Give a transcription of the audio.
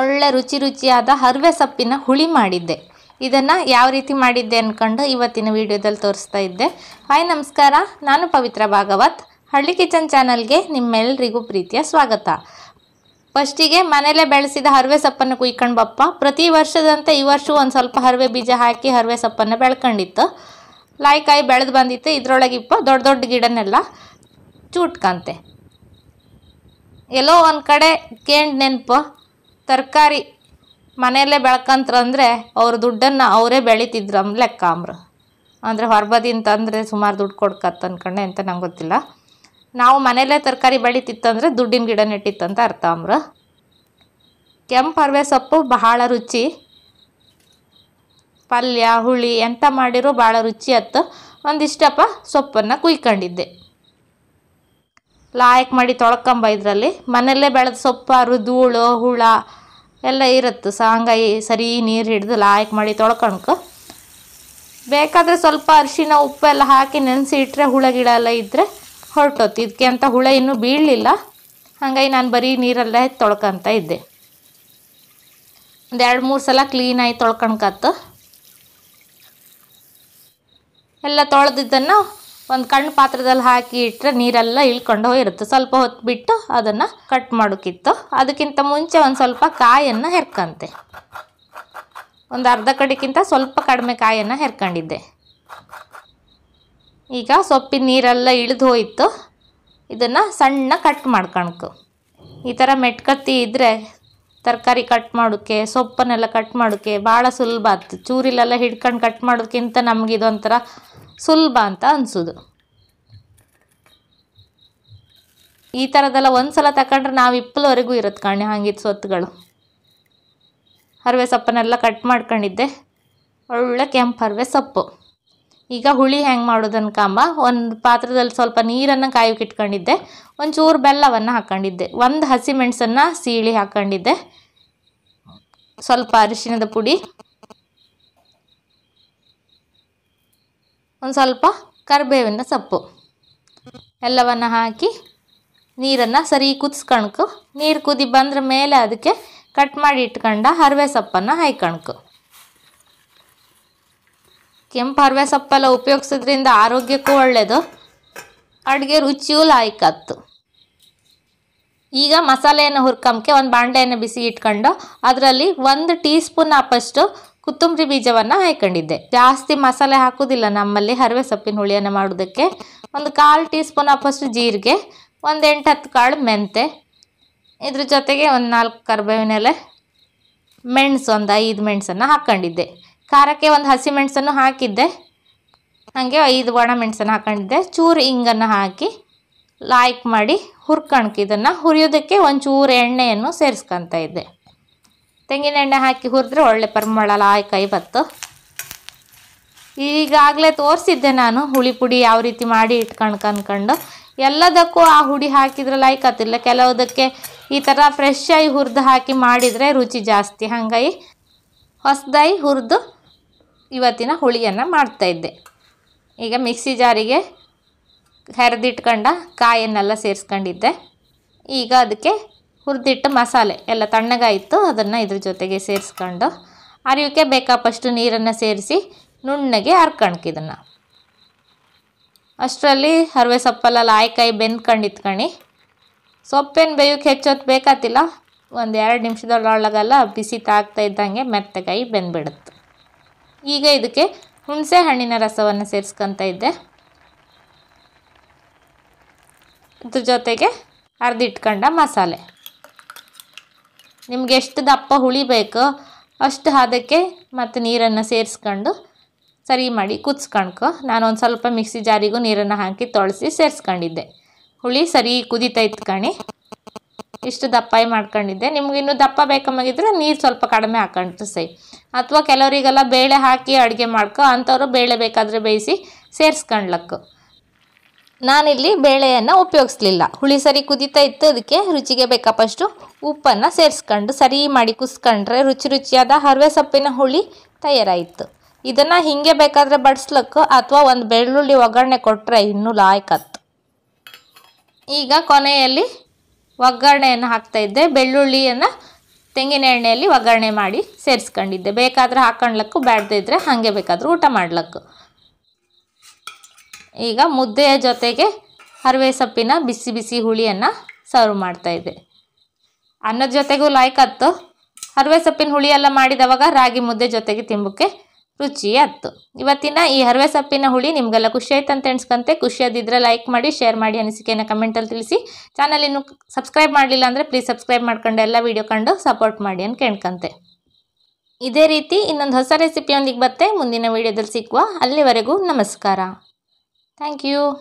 ಒಳ್ಳೆ ರುಚಿ ರುಚಿಯಾದ ಹರ್ವೆ ಸೊಪ್ಪಿನ ಹುಳಿ ಮಾಡಿದ್ದೆ ಇದನ್ನು ಯಾವ ರೀತಿ ಮಾಡಿದ್ದೆ ಅಂದ್ಕೊಂಡು ಇವತ್ತಿನ ವಿಡಿಯೋದಲ್ಲಿ ತೋರಿಸ್ತಾ ಇದ್ದೆ ಹಾಯ್ ನಮಸ್ಕಾರ ನಾನು ಪವಿತ್ರ ಭಾಗವತ್ ಹಳ್ಳಿ ಕಿಚನ್ ಚಾನಲ್ಗೆ ನಿಮ್ಮೆಲ್ಲರಿಗೂ ಪ್ರೀತಿಯ ಸ್ವಾಗತ ಫಸ್ಟಿಗೆ ಮನೆಯಲ್ಲೇ ಬೆಳೆಸಿದ ಹರ್ವೆ ಸೊಪ್ಪನ್ನು ಕುಯ್ಕೊಂಡು ಬಪ್ಪ ಪ್ರತಿ ವರ್ಷದಂತೆ ಈ ವರ್ಷವೂ ಒಂದು ಸ್ವಲ್ಪ ಹರ್ವೆ ಬೀಜ ಹಾಕಿ ಹರ್ವೆ ಸೊಪ್ಪನ್ನು ಬೆಳ್ಕೊಂಡಿತ್ತು ಲಾಯ್ಕಾಯಿ ಬೆಳೆದು ಬಂದಿತ್ತು ಇದರೊಳಗೆ ಇಪ್ಪ ದೊಡ್ಡ ದೊಡ್ಡ ಗಿಡನೆಲ್ಲ ಚೂಟ್ಕಂತೆ ಎಲ್ಲೋ ಒಂದು ಕಡೆ ಕೇಂಡ್ ನೆನಪು ತರಕಾರಿ ಮನೆಯಲ್ಲೇ ಬೆಳ್ಕಂತಂದರೆ ಅವ್ರ ದುಡ್ಡನ್ನು ಅವರೇ ಬೆಳೀತಿದ್ರು ಅಮ್ರ ಅಂದರೆ ಹೊರಬದಿಂದ ಅಂದರೆ ಸುಮಾರು ದುಡ್ಡು ಕೊಡ್ಕತ್ತ ಅಂದ್ಕೊಂಡೆ ಅಂತ ನಂಗೆ ಗೊತ್ತಿಲ್ಲ ನಾವು ಮನೆಯಲ್ಲೇ ತರಕಾರಿ ಬೆಳೀತಿತ್ತಂದರೆ ದುಡ್ಡಿನ ಗಿಡ ನೆಟ್ಟಿತ್ತಂತ ಅರ್ಥ ಅಮ್ರ ಕೆಂಪು ಅರವೆ ಸೊಪ್ಪು ಬಹಳ ರುಚಿ ಪಲ್ಯ ಹುಳಿ ಎಂಥ ಮಾಡಿರೋ ಭಾಳ ರುಚಿ ಹತ್ತು ಒಂದಿಷ್ಟಪ್ಪ ಸೊಪ್ಪನ್ನು ಕುಯ್ಕೊಂಡಿದ್ದೆ ಲಾಯಕ್ ಮಾಡಿ ತೊಳ್ಕೊಂಬ ಇದರಲ್ಲಿ ಮನೆಯಲ್ಲೇ ಬೆಳೆದ ಸೊಪ್ಪ ಧೂಳು ಹುಳ ಎಲ್ಲ ಇರುತ್ತೆ ಸಾಂಗಾಯಿ ಸರಿ ನೀರು ಹಿಡಿದು ಲಾಯಕ್ ಮಾಡಿ ತೊಳ್ಕೊಂಡ್ಕು ಬೇಕಾದರೆ ಸ್ವಲ್ಪ ಅರಿಶಿನ ಉಪ್ಪೆಲ್ಲ ಹಾಕಿ ನೆನೆಸಿ ಇಟ್ಟರೆ ಹುಳ ಗಿಡ ಎಲ್ಲ ಇದ್ದರೆ ಹೊರಟೋತಿ ಇದಕ್ಕೆ ಅಂತ ಹುಳ ಇನ್ನೂ ಬೀಳಲಿಲ್ಲ ಹಾಗಾಗಿ ನಾನು ಬರೀ ನೀರೆಲ್ಲ ತೊಳ್ಕೊತ ಇದ್ದೆ ಒಂದು ಎರಡು ಮೂರು ಸಲ ಕ್ಲೀನಾಗಿ ತೊಳ್ಕೊಳ್ಕತ್ತು ಎಲ್ಲ ತೊಳೆದಿದ್ದನ್ನು ಒಂದು ಕಣ್ಣು ಪಾತ್ರದಲ್ಲಿ ಹಾಕಿ ಇಟ್ಟರೆ ನೀರೆಲ್ಲ ಇಳ್ಕೊಂಡು ಹೋಗಿರುತ್ತೆ ಸ್ವಲ್ಪ ಹೊತ್ತು ಬಿಟ್ಟು ಅದನ್ನು ಕಟ್ ಮಾಡೋಕ್ಕಿತ್ತು ಅದಕ್ಕಿಂತ ಮುಂಚೆ ಒಂದು ಸ್ವಲ್ಪ ಕಾಯನ್ನು ಹೆರ್ಕಂತೆ ಒಂದು ಅರ್ಧ ಕಡೆಗಿಂತ ಸ್ವಲ್ಪ ಕಡಿಮೆ ಕಾಯನ್ನು ಹೆರ್ಕೊಂಡಿದ್ದೆ ಈಗ ಸೊಪ್ಪಿನ ನೀರೆಲ್ಲ ಇಳಿದು ಹೋಯಿತು ಇದನ್ನು ಸಣ್ಣ ಕಟ್ ಮಾಡ್ಕೊಳ್ಕು ಈ ಥರ ಮೆಟ್ಕತ್ತಿ ಇದ್ದರೆ ತರಕಾರಿ ಕಟ್ ಮಾಡೋಕ್ಕೆ ಸೊಪ್ಪನ್ನೆಲ್ಲ ಕಟ್ ಮಾಡೋಕ್ಕೆ ಭಾಳ ಸುಲಭ ಆಯ್ತು ಚೂರಿಲೆಲ್ಲ ಹಿಡ್ಕೊಂಡು ಕಟ್ ಮಾಡೋದಕ್ಕಿಂತ ನಮಗಿದೊಂಥರ ಸುಲಭ ಅಂತ ಅನಿಸೋದು ಈ ಥರದೆಲ್ಲ ಒಂದು ಸಲ ತಗೊಂಡ್ರೆ ನಾವು ಇಪ್ಪಲವರೆಗೂ ಇರುತ್ತೆ ಕಣ್ಣೆ ಹಾಗಿತ್ತು ಸೊತ್ತುಗಳು ಹರವೆ ಸೊಪ್ಪನ್ನೆಲ್ಲ ಕಟ್ ಮಾಡ್ಕೊಂಡಿದ್ದೆ ಒಳ್ಳೆ ಕೆಂಪು ಹರವೆ ಸೊಪ್ಪು ಈಗ ಹುಳಿ ಹೆಂಗೆ ಮಾಡೋದನ್ನು ಕಾಂಬ ಒಂದು ಪಾತ್ರದಲ್ಲಿ ಸ್ವಲ್ಪ ನೀರನ್ನು ಕಾಯೋಕೆ ಇಟ್ಕೊಂಡಿದ್ದೆ ಒಂಚೂರು ಬೆಲ್ಲವನ್ನು ಹಾಕ್ಕೊಂಡಿದ್ದೆ ಒಂದು ಹಸಿಮೆಣಸನ್ನು ಸೀಳಿ ಹಾಕ್ಕೊಂಡಿದ್ದೆ ಸ್ವಲ್ಪ ಅರಿಶಿನದ ಪುಡಿ ಒಂದು ಸ್ವಲ್ಪ ಕರಿಬೇವಿನ ಸೊಪ್ಪು ಎಲ್ಲವನ್ನು ಹಾಕಿ ನೀರನ್ನು ಸರಿ ಕುದಿಸ್ಕಣ್ಕು ನೀರು ಕುದಿ ಬಂದ್ರ ಮೇಲೆ ಅದಕ್ಕೆ ಕಟ್ ಮಾಡಿ ಇಟ್ಕೊಂಡ ಹರವೆ ಸೊಪ್ಪನ್ನು ಹಾಯ್ಕಣ್ಕು ಕೆಂಪು ಹರವೆ ಸೊಪ್ಪೆಲ್ಲ ಉಪಯೋಗಿಸೋದ್ರಿಂದ ಆರೋಗ್ಯಕ್ಕೂ ಒಳ್ಳೆಯದು ಅಡುಗೆ ರುಚಿಯೂ ಲಾಯ್ಕತ್ತು ಈಗ ಮಸಾಲೆಯನ್ನು ಹುರ್ಕಂಬ್ಕೆ ಒಂದು ಬಾಂಡೆಯನ್ನು ಬಿಸಿ ಇಟ್ಕೊಂಡು ಅದರಲ್ಲಿ ಒಂದು ಟೀ ಸ್ಪೂನ್ ಆಪಷ್ಟು ಕೊತ್ತಂಬರಿ ಬೀಜವನ್ನು ಹಾಕೊಂಡಿದ್ದೆ ಜಾಸ್ತಿ ಮಸಾಲೆ ಹಾಕೋದಿಲ್ಲ ನಮ್ಮಲ್ಲಿ ಹರವೆ ಸೊಪ್ಪಿನ ಹುಳಿಯನ್ನು ಮಾಡೋದಕ್ಕೆ ಒಂದು ಕಾಲು ಟೀ ಸ್ಪೂನ್ ಅಪ್ಪಷ್ಟು ಜೀರಿಗೆ ಒಂದು ಎಂಟು ಹತ್ತು ಕಾಳು ಮೆಂತೆ ಇದ್ರ ಜೊತೆಗೆ ಒಂದು ನಾಲ್ಕು ಕರ್ಬೇವಿನ ಎಲೆ ಮೆಣಸು ಒಂದು ಐದು ಮೆಣಸನ್ನು ಹಾಕ್ಕೊಂಡಿದ್ದೆ ಖಾರಕ್ಕೆ ಒಂದು ಹಸಿ ಮೆಣಸನ್ನು ಹಾಕಿದ್ದೆ ಹಾಗೆ ಐದು ಒಣ ಮೆಣಸನ್ನು ಹಾಕೊಂಡಿದ್ದೆ ಚೂರು ಹಿಂಗನ್ನು ಹಾಕಿ ಲಾಯ್ಕ್ ಮಾಡಿ ಹುರ್ಕಣ್ಕೆ ಇದನ್ನು ಹುರಿಯೋದಕ್ಕೆ ಒಂಚೂರು ಎಣ್ಣೆಯನ್ನು ಸೇರಿಸ್ಕೊತಾ ಇದ್ದೆ ತೆಂಗಿನ ಎಣ್ಣೆ ಹಾಕಿ ಹುರಿದ್ರೆ ಒಳ್ಳೆ ಕೈ ಬತ್ತು ಈಗಾಗಲೇ ತೋರಿಸಿದ್ದೆ ನಾನು ಹುಳಿ ಪುಡಿ ಯಾವ ರೀತಿ ಮಾಡಿ ಇಟ್ಕೊಂಡು ಕನ್ಕೊಂಡು ಎಲ್ಲದಕ್ಕೂ ಆ ಹುಡಿ ಹಾಕಿದ್ರೆ ಲಾಯ್ಕತ್ತಿಲ್ಲ ಕೆಲವುದಕ್ಕೆ ಈ ಥರ ಫ್ರೆಶ್ ಆಗಿ ಹುರಿದು ಹಾಕಿ ಮಾಡಿದರೆ ರುಚಿ ಜಾಸ್ತಿ ಹಾಗಾಗಿ ಹೊಸದಾಗಿ ಹುರಿದು ಇವತ್ತಿನ ಹುಳಿಯನ್ನು ಮಾಡ್ತಾಯಿದ್ದೆ ಈಗ ಮಿಕ್ಸಿ ಜಾರಿಗೆ ಹೆರೆದಿಟ್ಕೊಂಡ ಕಾಯನ್ನೆಲ್ಲ ಸೇರಿಸ್ಕೊಂಡಿದ್ದೆ ಈಗ ಅದಕ್ಕೆ ಹುರಿದಿಟ್ಟ ಮಸಾಲೆ ಎಲ್ಲ ತಣ್ಣಗಾಯಿತು ಅದನ್ನು ಇದ್ರ ಜೊತೆಗೆ ಸೇರಿಸ್ಕೊಂಡು ಅರಿಯೋಕ್ಕೆ ಬೇಕಾಪಷ್ಟು ನೀರನ್ನು ಸೇರಿಸಿ ನುಣ್ಣಗೆ ಹರ್ಕಣ್ಕಿದನ್ನು ಅಷ್ಟರಲ್ಲಿ ಹರವೆ ಸೊಪ್ಪಲ್ಲ ಲಾಯ್ಕಾಯಿ ಬೆಂದ್ಕೊಂಡು ಇತ್ಕೊಂಡು ಸೊಪ್ಪೇನು ಬೇಯೋಕ್ಕೆ ಹೆಚ್ಚೊತ್ತು ಬೇಕಾತಿಲ್ಲ ಒಂದು ಎರಡು ನಿಮಿಷದೊಳಗೆಲ್ಲ ಬಿಸಿ ತಾಗ್ತಾ ಇದ್ದಂಗೆ ಮೆತ್ತಗಾಯಿ ಬೆಂದ್ಬಿಡುತ್ತೆ ಈಗ ಇದಕ್ಕೆ ಹುಣಸೆ ಹಣ್ಣಿನ ರಸವನ್ನು ಸೇರಿಸ್ಕೊತ ಇದ್ದೆ ಇದ್ರ ಜೊತೆಗೆ ಅರ್ದಿಟ್ಕೊಂಡ ಮಸಾಲೆ ನಿಮ್ಗೆ ಎಷ್ಟು ದಪ್ಪ ಹುಳಿ ಬೇಕೋ ಅಷ್ಟು ಅದಕ್ಕೆ ಮತ್ತು ನೀರನ್ನು ಸೇರಿಸ್ಕೊಂಡು ಸರಿ ಮಾಡಿ ಕುದಿಸ್ಕೊಂಡ್ಕೊ ಒಂದು ಸ್ವಲ್ಪ ಮಿಕ್ಸಿ ಜಾರಿಗೂ ನೀರನ್ನು ಹಾಕಿ ತೊಳಸಿ ಸೇರಿಸ್ಕೊಂಡಿದ್ದೆ ಹುಳಿ ಸರಿ ಕುದೀತಾ ಕಣಿ ಇಷ್ಟು ದಪ್ಪ ಮಾಡ್ಕೊಂಡಿದ್ದೆ ನಿಮ್ಗೆ ಇನ್ನೂ ದಪ್ಪ ಬೇಕಮ್ಮಾಗಿದ್ರೆ ನೀರು ಸ್ವಲ್ಪ ಕಡಿಮೆ ಹಾಕೊಂಡ್ರೆ ಸೈ ಅಥವಾ ಕೆಲವರಿಗೆಲ್ಲ ಬೇಳೆ ಹಾಕಿ ಅಡುಗೆ ಮಾಡ್ಕೊ ಅಂಥವ್ರು ಬೇಳೆ ಬೇಕಾದರೆ ಬೇಯಿಸಿ ಸೇರಿಸ್ಕೊಂಡ್ಲಕ್ಕು ನಾನಿಲ್ಲಿ ಬೇಳೆಯನ್ನು ಉಪಯೋಗಿಸ್ಲಿಲ್ಲ ಹುಳಿ ಸರಿ ಕುದೀತಾ ಇತ್ತು ಅದಕ್ಕೆ ರುಚಿಗೆ ಬೇಕಪ್ಪಷ್ಟು ಉಪ್ಪನ್ನು ಸೇರಿಸ್ಕೊಂಡು ಸರಿ ಮಾಡಿ ಕುಸ್ಕೊಂಡ್ರೆ ರುಚಿ ರುಚಿಯಾದ ಹರವೆ ಸೊಪ್ಪಿನ ಹುಳಿ ತಯಾರಾಯಿತು ಇದನ್ನು ಹೀಗೆ ಬೇಕಾದರೆ ಬಡಿಸ್ಲಕ್ಕೂ ಅಥವಾ ಒಂದು ಬೆಳ್ಳುಳ್ಳಿ ಒಗ್ಗರಣೆ ಕೊಟ್ಟರೆ ಇನ್ನೂ ಲಾಯ್ಕತ್ತು ಈಗ ಕೊನೆಯಲ್ಲಿ ಒಗ್ಗರಣೆಯನ್ನು ಹಾಕ್ತಾಯಿದ್ದೆ ಬೆಳ್ಳುಳ್ಳಿಯನ್ನು ತೆಂಗಿನ ಎಣ್ಣೆಯಲ್ಲಿ ಒಗ್ಗರಣೆ ಮಾಡಿ ಸೇರಿಸ್ಕೊಂಡಿದ್ದೆ ಬೇಕಾದರೆ ಹಾಕೊಂಡ್ಲಕ್ಕೂ ಬ್ಯಾಡ್ದಿದ್ರೆ ಹಾಗೆ ಬೇಕಾದರೂ ಊಟ ಮಾಡ್ಲಕ್ಕು ಈಗ ಮುದ್ದೆಯ ಜೊತೆಗೆ ಹರವೆ ಸೊಪ್ಪಿನ ಬಿಸಿ ಬಿಸಿ ಹುಳಿಯನ್ನು ಸರ್ವ್ ಮಾಡ್ತಾಯಿದ್ದೆ ಅನ್ನದ ಜೊತೆಗೂ ಹತ್ತು ಹರವೆ ಸೊಪ್ಪಿನ ಹುಳಿಯೆಲ್ಲ ಮಾಡಿದವಾಗ ರಾಗಿ ಮುದ್ದೆ ಜೊತೆಗೆ ತಿಂಬಕ್ಕೆ ರುಚಿ ಹತ್ತು ಇವತ್ತಿನ ಈ ಹರವೆ ಸೊಪ್ಪಿನ ಹುಳಿ ನಿಮಗೆಲ್ಲ ಖುಷಿ ಆಯ್ತು ಅಂತ ಎಣಿಸ್ಕಂತೆ ಖುಷಿಯಾದಿದ್ದರೆ ಲೈಕ್ ಮಾಡಿ ಶೇರ್ ಮಾಡಿ ಅನಿಸಿಕೆಯನ್ನು ಕಮೆಂಟಲ್ಲಿ ತಿಳಿಸಿ ಚಾನಲ್ ಇನ್ನು ಸಬ್ಸ್ಕ್ರೈಬ್ ಮಾಡಲಿಲ್ಲ ಅಂದರೆ ಪ್ಲೀಸ್ ಸಬ್ಸ್ಕ್ರೈಬ್ ಮಾಡ್ಕೊಂಡು ಎಲ್ಲ ವೀಡಿಯೋ ಕಂಡು ಸಪೋರ್ಟ್ ಮಾಡಿ ಅಂತ ಕೇಳ್ಕಂತೆ ಇದೇ ರೀತಿ ಇನ್ನೊಂದು ಹೊಸ ರೆಸಿಪಿಯೊಂದಿಗೆ ಬತ್ತೆ ಮುಂದಿನ ವೀಡಿಯೋದಲ್ಲಿ ಸಿಕ್ಕುವ ಅಲ್ಲಿವರೆಗೂ ನಮಸ್ಕಾರ Thank you.